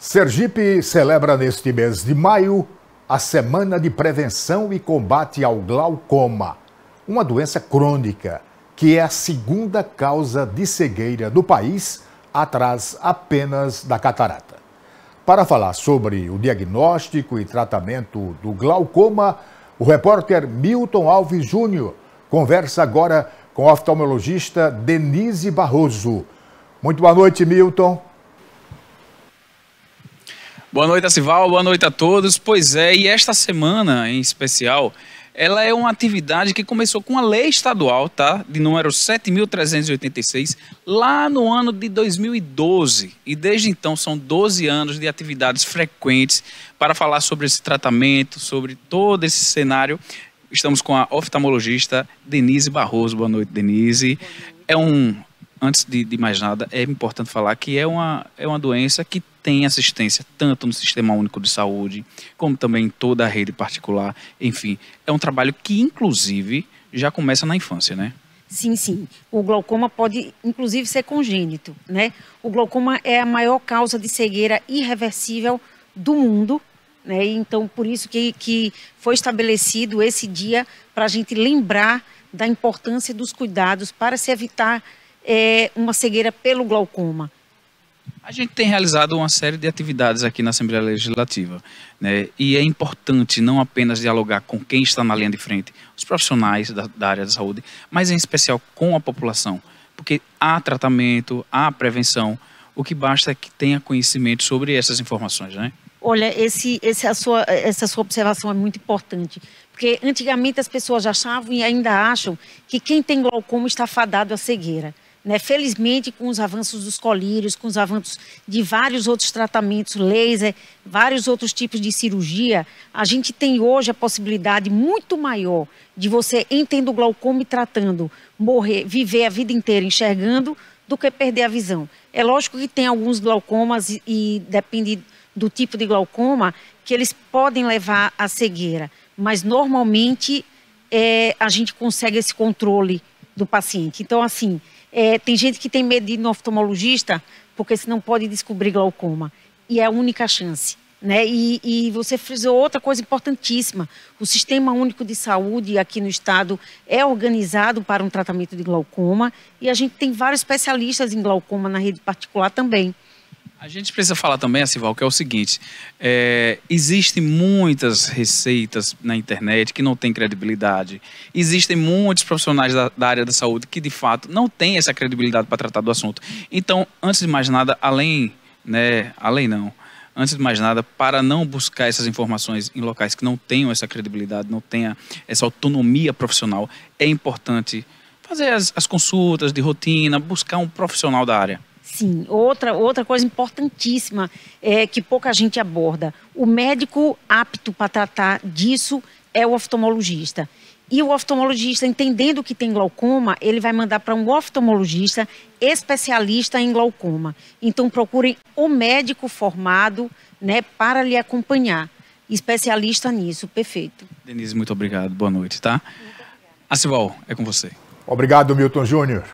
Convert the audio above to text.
Sergipe celebra neste mês de maio a Semana de Prevenção e Combate ao Glaucoma, uma doença crônica que é a segunda causa de cegueira do país, atrás apenas da catarata. Para falar sobre o diagnóstico e tratamento do glaucoma, o repórter Milton Alves Júnior conversa agora com a oftalmologista Denise Barroso. Muito boa noite, Milton. Boa noite, Acival. Boa noite a todos. Pois é, e esta semana em especial, ela é uma atividade que começou com a lei estadual, tá? De número 7.386, lá no ano de 2012. E desde então são 12 anos de atividades frequentes para falar sobre esse tratamento, sobre todo esse cenário. Estamos com a oftalmologista Denise Barroso. Boa noite, Denise. É um antes de, de, mais nada, é importante falar que é uma, é uma doença que tem assistência tanto no Sistema Único de Saúde, como também em toda a rede particular. Enfim, é um trabalho que, inclusive, já começa na infância, né? Sim, sim. O glaucoma pode, inclusive, ser congênito, né? O glaucoma é a maior causa de cegueira irreversível do mundo, né? Então, por isso que, que foi estabelecido esse dia para a gente lembrar da importância dos cuidados para se evitar é, uma cegueira pelo glaucoma? A gente tem realizado uma série de atividades aqui na Assembleia Legislativa, né? e é importante não apenas dialogar com quem está na linha de frente, os profissionais da, da área da saúde, mas em especial com a população, porque há tratamento, há prevenção, o que basta é que tenha conhecimento sobre essas informações, né? Olha, esse, esse a sua, essa sua observação é muito importante, porque antigamente as pessoas achavam e ainda acham que quem tem glaucoma está fadado à cegueira. Né? Felizmente, com os avanços dos colírios, com os avanços de vários outros tratamentos, laser, vários outros tipos de cirurgia, a gente tem hoje a possibilidade muito maior de você, entendo glaucoma e tratando, morrer, viver a vida inteira enxergando, do que perder a visão. É lógico que tem alguns glaucomas e, e depende do tipo de glaucoma que eles podem levar à cegueira, mas normalmente é, a gente consegue esse controle do paciente. Então, assim, é, tem gente que tem medo de ir no oftalmologista porque se não pode descobrir glaucoma. E é a única chance. Né? E, e, você frisou outra coisa importantíssima: o Sistema Único de Saúde aqui no estado é organizado para um tratamento de glaucoma e a gente tem vários especialistas em glaucoma na rede particular também. A gente precisa falar também, Acival, que é o seguinte: é, existem muitas receitas na internet que não têm credibilidade. Existem muitos profissionais da, da área da saúde que, de fato, não têm essa credibilidade para tratar do assunto. Então, antes de mais nada, além, né, além não, antes de mais nada, para não buscar essas informações em locais que não tenham essa credibilidade, não tenha essa autonomia profissional, é importante fazer as, as consultas de rotina, buscar um profissional da área sim, outra, outra coisa importantíssima é, que pouca gente aborda. O médico apto para tratar disso é o oftalmologista. E o oftalmologista, entendendo que tem glaucoma, ele vai mandar para um oftalmologista especialista em glaucoma. Então, procurem o médico formado né, para lhe acompanhar. Especialista nisso, perfeito. Denise, muito obrigado. Boa noite, tá? Acivol, é com você. Obrigado, Milton Júnior.